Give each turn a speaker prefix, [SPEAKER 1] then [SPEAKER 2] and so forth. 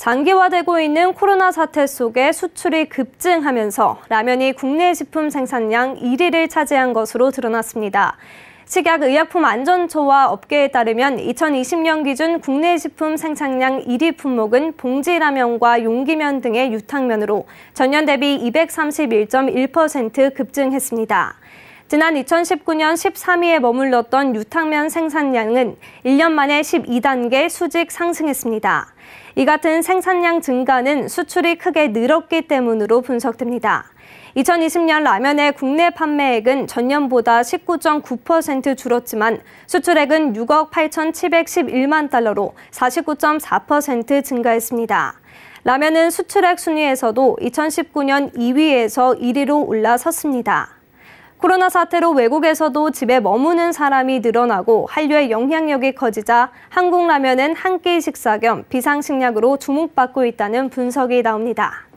[SPEAKER 1] 장기화되고 있는 코로나 사태 속에 수출이 급증하면서 라면이 국내 식품 생산량 1위를 차지한 것으로 드러났습니다. 식약의약품안전처와 업계에 따르면 2020년 기준 국내 식품 생산량 1위 품목은 봉지라면과 용기면 등의 유탕면으로 전년 대비 231.1% 급증했습니다. 지난 2019년 13위에 머물렀던 유탕면 생산량은 1년 만에 12단계 수직 상승했습니다. 이 같은 생산량 증가는 수출이 크게 늘었기 때문으로 분석됩니다. 2020년 라면의 국내 판매액은 전년보다 19.9% 줄었지만 수출액은 6억 8,711만 달러로 49.4% 증가했습니다. 라면은 수출액 순위에서도 2019년 2위에서 1위로 올라섰습니다. 코로나 사태로 외국에서도 집에 머무는 사람이 늘어나고 한류의 영향력이 커지자 한국 라면은 한 끼 식사 겸 비상식량으로 주목받고 있다는 분석이 나옵니다.